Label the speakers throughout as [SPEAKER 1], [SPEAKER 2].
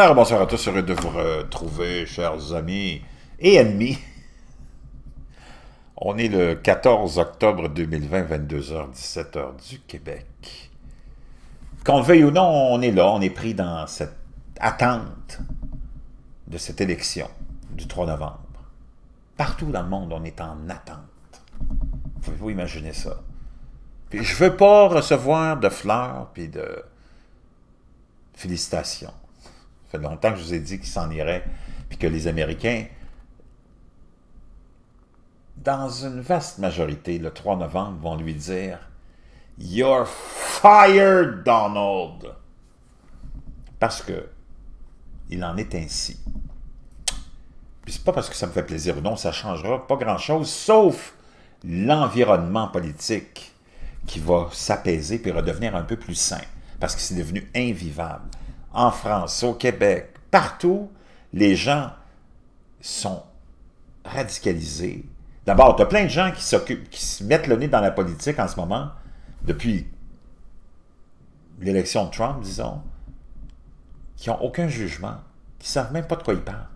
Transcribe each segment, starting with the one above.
[SPEAKER 1] Alors, bonsoir à tous, heureux de vous retrouver, chers amis et ennemis. On est le 14 octobre 2020, 22h, 17h du Québec. Qu'on veuille ou non, on est là, on est pris dans cette attente de cette élection du 3 novembre. Partout dans le monde, on est en attente. Pouvez-vous imaginer ça? Puis je veux pas recevoir de fleurs puis de félicitations. Ça fait longtemps que je vous ai dit qu'il s'en irait puis que les Américains, dans une vaste majorité, le 3 novembre, vont lui dire « You're fired, Donald! » Parce que il en est ainsi. Puis c'est pas parce que ça me fait plaisir ou non, ça changera pas grand-chose, sauf l'environnement politique qui va s'apaiser puis redevenir un peu plus sain, parce que c'est devenu invivable en France, au Québec, partout, les gens sont radicalisés. D'abord, tu as plein de gens qui s'occupent, qui se mettent le nez dans la politique en ce moment, depuis l'élection de Trump, disons, qui n'ont aucun jugement, qui ne savent même pas de quoi ils parlent.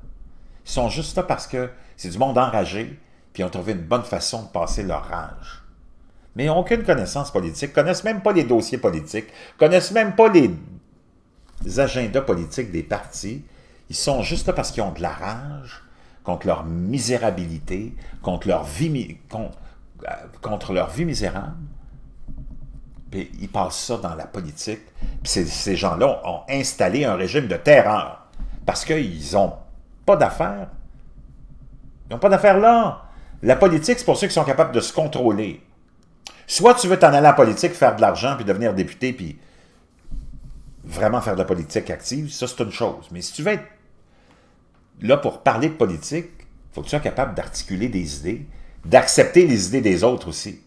[SPEAKER 1] Ils sont juste là parce que c'est du monde enragé, puis ils ont trouvé une bonne façon de passer leur rage. Mais ils n'ont aucune connaissance politique, connaissent même pas les dossiers politiques, connaissent même pas les les agendas politiques des partis, ils sont juste là parce qu'ils ont de la rage contre leur misérabilité, contre leur vie, euh, contre, leur vie misérable. Puis ils passent ça dans la politique. Puis ces, gens-là ont, installé un régime de terreur parce qu'ils n'ont pas d'affaires. Ils n'ont pas d'affaires là. La politique, c'est pour ceux qui sont capables de se contrôler. Soit tu veux t'en aller en politique, faire de l'argent, puis devenir député, puis vraiment faire de la politique active, ça, c'est une chose. Mais si tu veux être là pour parler de politique, faut que tu sois capable d'articuler des idées, d'accepter les idées des autres aussi.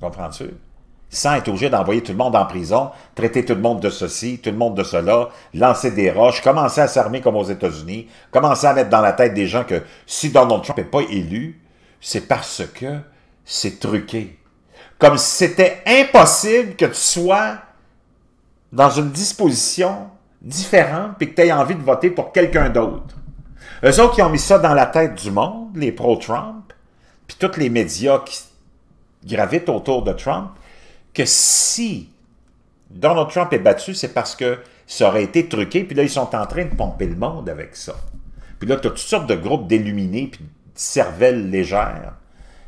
[SPEAKER 1] Comprends-tu? Sans être obligé d'envoyer tout le monde en prison, traiter tout le monde de ceci, tout le monde de cela, lancer des roches, commencer à s'armer comme aux États-Unis, commencer à mettre dans la tête des gens que si Donald Trump n'est pas élu, c'est parce que c'est truqué. Comme si c'était impossible que tu sois dans une disposition différente puis que tu aies envie de voter pour quelqu'un d'autre. Eux autres, qui ont mis ça dans la tête du monde, les pro-Trump, puis tous les médias qui gravitent autour de Trump, que si Donald Trump est battu, c'est parce que ça aurait été truqué, puis là, ils sont en train de pomper le monde avec ça. Puis là, tu as toutes sortes de groupes d'illuminés, puis de cervelles légères,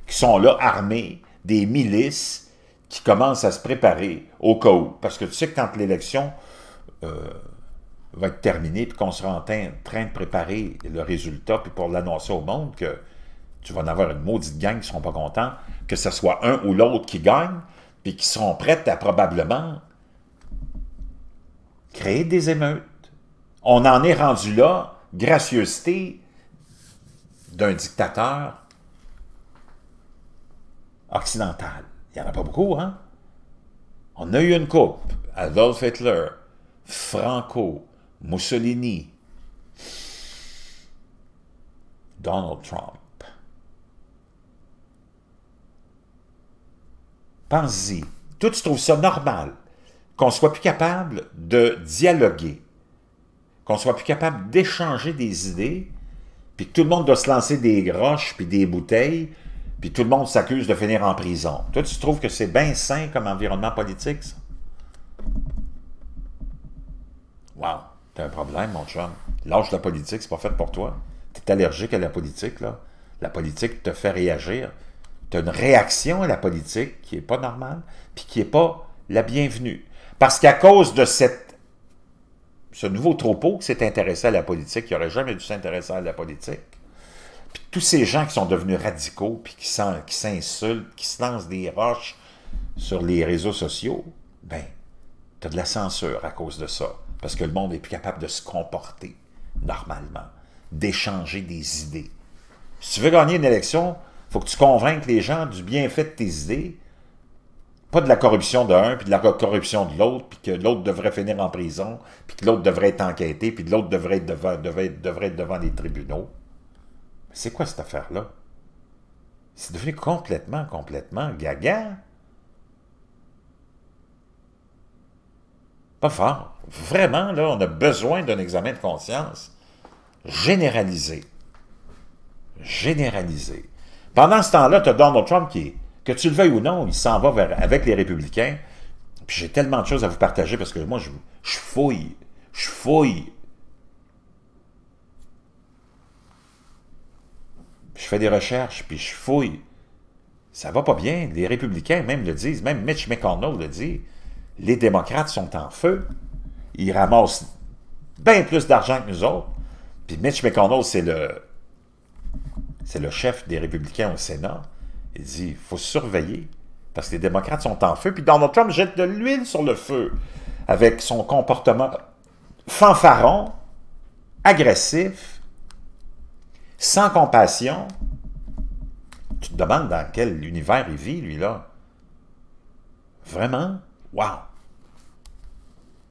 [SPEAKER 1] qui sont là armés, des milices, qui commencent à se préparer au cas où. Parce que tu sais que quand l'élection euh, va être terminée, puis qu'on sera en train de préparer le résultat, puis pour l'annoncer au monde que tu vas en avoir une maudite gang qui ne seront pas contents, que ce soit un ou l'autre qui gagne, puis qui seront prêts à probablement créer des émeutes. On en est rendu là, gracieuseté d'un dictateur occidental. Il n'y en a pas beaucoup, hein? On a eu une coupe. Adolf Hitler, Franco, Mussolini, Donald Trump. Pense-y. Toi, tu trouves ça normal qu'on soit plus capable de dialoguer, qu'on soit plus capable d'échanger des idées, puis que tout le monde doit se lancer des roches puis des bouteilles puis tout le monde s'accuse de finir en prison. Toi, tu trouves que c'est bien sain comme environnement politique, ça? Wow, t'as un problème, mon chum. de la politique, c'est pas fait pour toi. T'es allergique à la politique, là. La politique te fait réagir. T'as une réaction à la politique qui est pas normale, puis qui est pas la bienvenue. Parce qu'à cause de ce nouveau troupeau qui s'est intéressé à la politique, qui n'aurait jamais dû s'intéresser à la politique, tous ces gens qui sont devenus radicaux, puis qui s'insultent, qui, se lancent des roches sur les réseaux sociaux, ben, t'as de la censure à cause de ça. Parce que le monde n'est plus capable de se comporter normalement, d'échanger des idées. Si tu veux gagner une élection, il faut que tu convainques les gens du bienfait de tes idées, pas de la corruption d'un, puis de la corruption de l'autre, puis que l'autre devrait finir en prison, puis que l'autre devrait être enquêté, puis que l'autre devrait, être devant les tribunaux c'est quoi cette affaire-là? C'est devenu complètement, complètement gaga. Pas fort. Vraiment, là, on a besoin d'un examen de conscience généralisé. Généralisé. Pendant ce temps-là, tu as Donald Trump qui, que tu le veuilles ou non, il s'en va avec les républicains. Puis j'ai tellement de choses à vous partager parce que moi, je, je fouille, je fouille je fais des recherches, puis je fouille. Ça va pas bien. Les républicains même le disent, même Mitch McConnell le dit. Les démocrates sont en feu. Ils ramassent bien plus d'argent que nous autres. Puis Mitch McConnell, c'est le, c'est le chef des républicains au Sénat. Il dit, il faut surveiller parce que les démocrates sont en feu. Puis Donald Trump jette de l'huile sur le feu avec son comportement fanfaron, agressif, sans compassion, tu te demandes dans quel univers il vit, lui-là. Vraiment? Wow!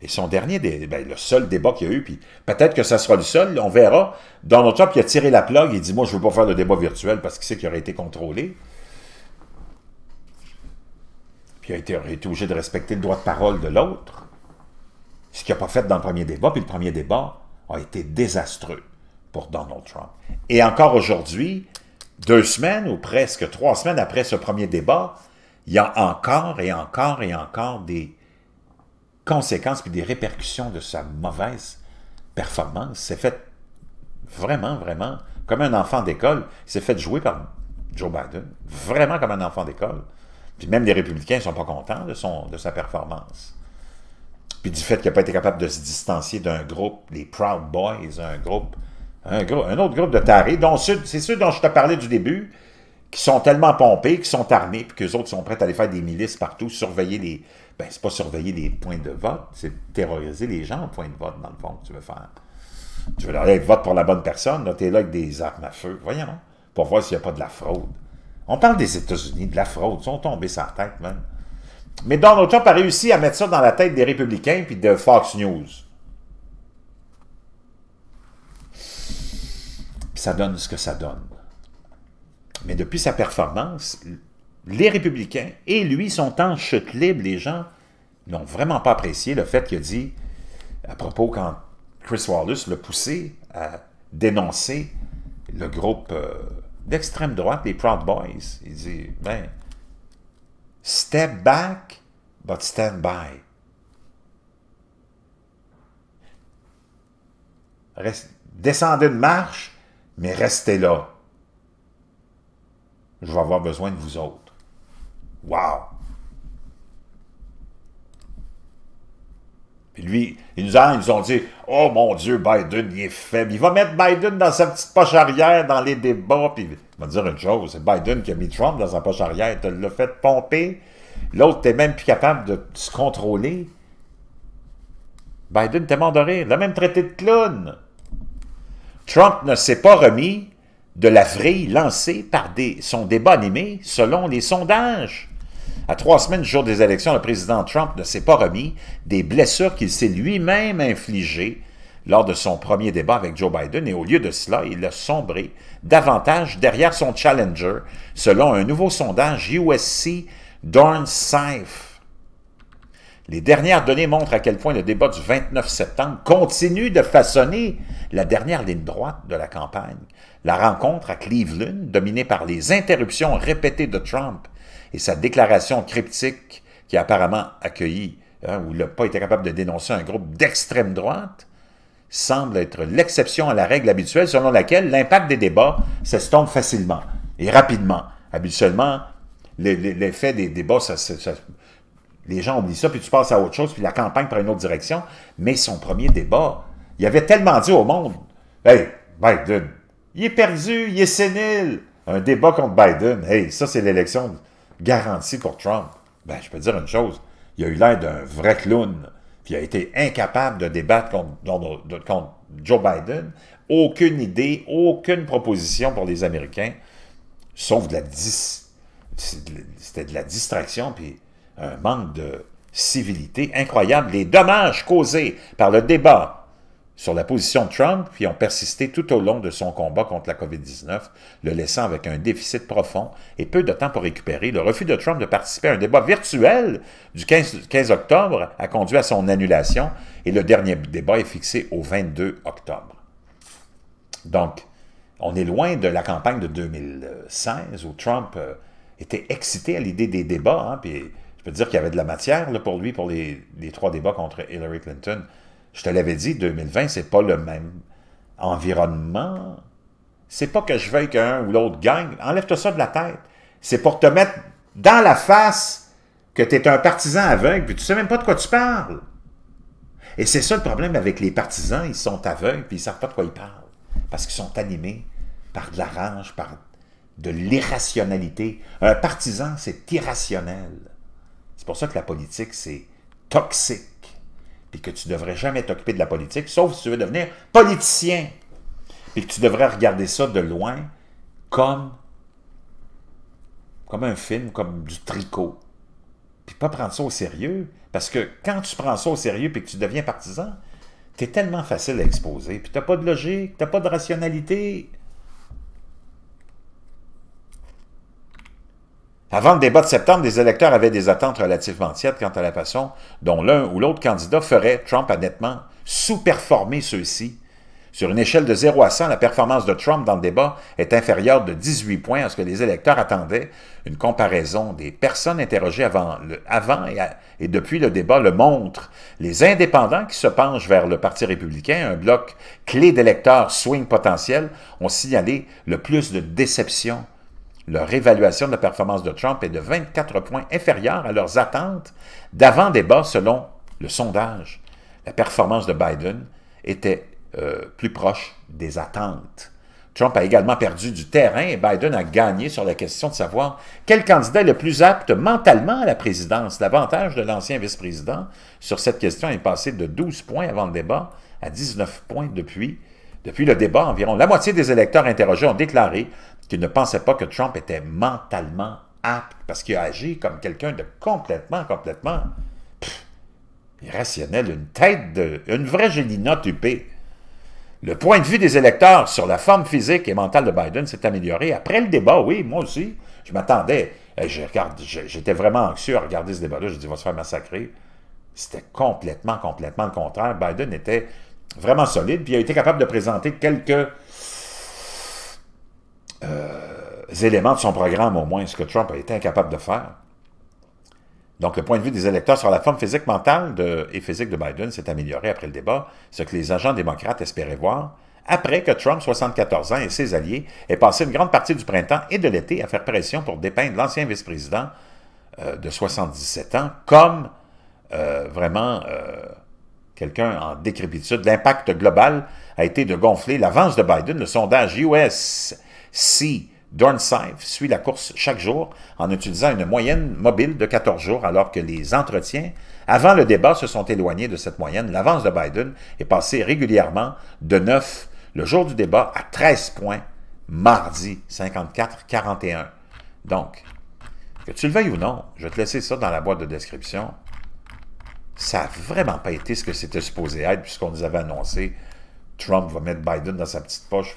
[SPEAKER 1] Et son dernier, ben, le seul débat qu'il y a eu, puis peut-être que ça sera le seul, on verra. Donald Trump, il a tiré la plug, il dit « Moi, je ne veux pas faire le débat virtuel parce qu'il sait qu'il aurait été contrôlé. » Puis il a été, été obligé de respecter le droit de parole de l'autre. Ce qu'il n'a pas fait dans le premier débat, puis le premier débat a été désastreux pour Donald Trump. Et encore aujourd'hui, deux semaines ou presque trois semaines après ce premier débat, il y a encore et encore et encore des conséquences puis des répercussions de sa mauvaise performance. C'est fait vraiment, vraiment comme un enfant d'école. C'est s'est fait jouer par Joe Biden, vraiment comme un enfant d'école. Puis même les républicains ne sont pas contents de, son, de sa performance. Puis du fait qu'il n'a pas été capable de se distancier d'un groupe, les Proud Boys, un groupe un, autre groupe de tarés, c'est ceux dont je te parlais du début, qui sont tellement pompés, qui sont armés, puis qu'eux autres sont prêts à aller faire des milices partout, surveiller les... Ben, c'est pas surveiller les points de vote, c'est terroriser les gens au point de vote, dans le fond, que tu veux faire. Tu veux leur dire, vote pour la bonne personne, là, t'es là avec des armes à feu, voyons, pour voir s'il n'y a pas de la fraude. On parle des États-Unis, de la fraude, ils sont tombés la tête, même. Mais Donald Trump a réussi à mettre ça dans la tête des républicains puis de Fox News. ça donne ce que ça donne. Mais depuis sa performance, les républicains et lui sont en chute libre. Les gens n'ont vraiment pas apprécié le fait qu'il a dit, à propos quand Chris Wallace l'a poussé à dénoncer le groupe euh, d'extrême droite, les Proud Boys. Il dit, ben, step back, but stand by. descendez de marche, mais restez là. Je vais avoir besoin de vous autres. Wow! Puis lui, ils nous, ont, dit « Oh mon Dieu, Biden, il est faible. Il va mettre Biden dans sa petite poche arrière dans les débats. » Puis il va dire une chose, c'est Biden qui a mis Trump dans sa poche arrière. Tu l'as fait pomper. L'autre, t'es même plus capable de se contrôler. Biden t'es mort de rire. Il même traité de clown. Trump ne s'est pas remis de la vrille lancée par son débat animé selon les sondages. À trois semaines du jour des élections, le président Trump ne s'est pas remis des blessures qu'il s'est lui-même infligées lors de son premier débat avec Joe Biden et au lieu de cela, il a sombré davantage derrière son challenger selon un nouveau sondage USC Darn Safe. Les dernières données montrent à quel point le débat du 29 septembre continue de façonner la dernière ligne droite de la campagne. La rencontre à Cleveland, dominée par les interruptions répétées de Trump et sa déclaration cryptique qui a apparemment accueilli, hein, ou n'a pas été capable de dénoncer un groupe d'extrême droite, semble être l'exception à la règle habituelle selon laquelle l'impact des débats s'estompe facilement et rapidement. Habituellement, l'effet des débats, les gens oublient ça, puis tu passes à autre chose, puis la campagne prend une autre direction. Mais son premier débat, il avait tellement dit au monde, « Hey, Biden, il est perdu, il est sénile. » Un débat contre Biden, « Hey, ça, c'est l'élection garantie pour Trump. » Ben, je peux dire une chose, il a eu l'air d'un vrai clown, puis il a été incapable de débattre contre, Joe Biden. Aucune idée, aucune proposition pour les Américains, sauf de la dis... C'était de la distraction, puis un manque de civilité incroyable. Les dommages causés par le débat sur la position de Trump qui ont persisté tout au long de son combat contre la COVID-19, le laissant avec un déficit profond et peu de temps pour récupérer. Le refus de Trump de participer à un débat virtuel du 15, octobre a conduit à son annulation et le dernier débat est fixé au 22 octobre. Donc, on est loin de la campagne de 2016 où Trump euh, était excité à l'idée des débats, hein, puis je peux dire qu'il y avait de la matière là, pour lui, pour les, trois débats contre Hillary Clinton. Je te l'avais dit, 2020, c'est pas le même environnement. C'est pas que je veuille qu'un ou l'autre gagne. Enlève-toi ça de la tête. C'est pour te mettre dans la face que tu es un partisan aveugle, puis tu sais même pas de quoi tu parles. Et c'est ça le problème avec les partisans, ils sont aveugles, puis ils savent pas de quoi ils parlent. Parce qu'ils sont animés par de la rage, par de l'irrationalité. Un partisan, c'est irrationnel. C'est pour ça que la politique, c'est toxique. Puis que tu ne devrais jamais t'occuper de la politique, sauf si tu veux devenir politicien. Puis que tu devrais regarder ça de loin comme, comme un film, comme du tricot. Puis pas prendre ça au sérieux. Parce que quand tu prends ça au sérieux puis que tu deviens partisan, tu es tellement facile à exposer. Puis n'as pas de logique, tu n'as pas de rationalité. Avant le débat de septembre, les électeurs avaient des attentes relativement tièdes quant à la façon dont l'un ou l'autre candidat ferait, Trump a nettement sous performer ceux-ci. Sur une échelle de 0 à 100, la performance de Trump dans le débat est inférieure de 18 points à ce que les électeurs attendaient. Une comparaison des personnes interrogées avant, et, depuis le débat le montre. Les indépendants qui se penchent vers le Parti républicain, un bloc clé d'électeurs swing potentiel, ont signalé le plus de déception leur évaluation de la performance de Trump est de 24 points inférieure à leurs attentes d'avant débat selon le sondage. La performance de Biden était euh, plus proche des attentes. Trump a également perdu du terrain et Biden a gagné sur la question de savoir quel candidat est le plus apte mentalement à la présidence. L'avantage de l'ancien vice-président sur cette question est passé de 12 points avant le débat à 19 points depuis. Depuis le débat, environ la moitié des électeurs interrogés ont déclaré qui ne pensait pas que Trump était mentalement apte parce qu'il a agi comme quelqu'un de complètement, complètement irrationnel, une tête de... une vraie Gélina tupée. Le point de vue des électeurs sur la forme physique et mentale de Biden s'est amélioré après le débat, oui, moi aussi. Je m'attendais, eh, j'étais vraiment anxieux à regarder ce débat-là, je dis, on va se faire massacrer. C'était complètement, complètement le contraire. Biden était vraiment solide, puis il a été capable de présenter quelques euh, éléments de son programme, au moins, ce que Trump a été incapable de faire. Donc, le point de vue des électeurs sur la forme physique, mentale et physique de Biden s'est amélioré après le débat, ce que les agents démocrates espéraient voir, après que Trump, 74 ans, et ses alliés aient passé une grande partie du printemps et de l'été à faire pression pour dépeindre l'ancien vice-président euh, de 77 ans comme euh, vraiment quelqu'un en décrépitude. L'impact global a été de gonfler l'avance de Biden. Le sondage US si Dornsife suit la course chaque jour en utilisant une moyenne mobile de 14 jours, alors que les entretiens avant le débat se sont éloignés de cette moyenne, l'avance de Biden est passée régulièrement de 9 le jour du débat à 13 points mardi 54-41. Donc, que tu le veuilles ou non, je vais te laisser ça dans la boîte de description. Ça n'a vraiment pas été ce que c'était supposé être, puisqu'on nous avait annoncé Trump va mettre Biden dans sa petite poche,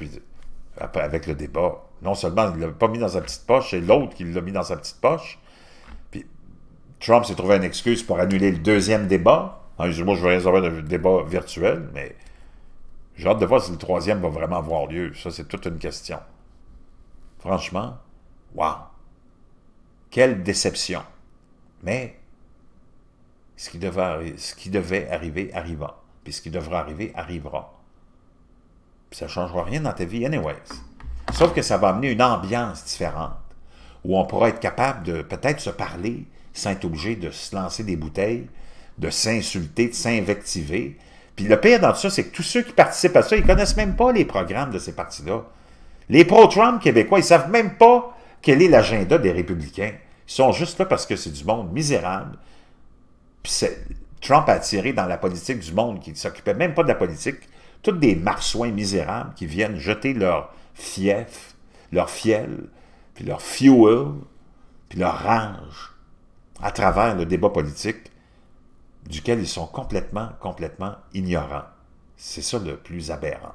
[SPEAKER 1] avec le débat. Non seulement il ne l'a pas mis dans sa petite poche, c'est l'autre qui l'a mis dans sa petite poche. Puis Trump s'est trouvé une excuse pour annuler le deuxième débat. Il hein, dit, moi, je vais réserver le débat virtuel, mais j'ai hâte de voir si le troisième va vraiment avoir lieu. Ça, c'est toute une question. Franchement, wow! Quelle déception! Mais ce qui, devait, ce qui devait arriver arriva. Puis ce qui devra arriver arrivera ça ne changera rien dans ta vie anyways. Sauf que ça va amener une ambiance différente, où on pourra être capable de peut-être se parler sans être obligé de se lancer des bouteilles, de s'insulter, de s'invectiver. Puis le pire dans tout ça, c'est que tous ceux qui participent à ça, ils connaissent même pas les programmes de ces partis-là. Les pro-Trump québécois, ils savent même pas quel est l'agenda des républicains. Ils sont juste là parce que c'est du monde misérable. Puis Trump a attiré dans la politique du monde qui ne s'occupait même pas de la politique, des marsouins misérables qui viennent jeter leur fief, leur fiel, puis leur fuel, puis leur rage à travers le débat politique duquel ils sont complètement, complètement ignorants. C'est ça le plus aberrant.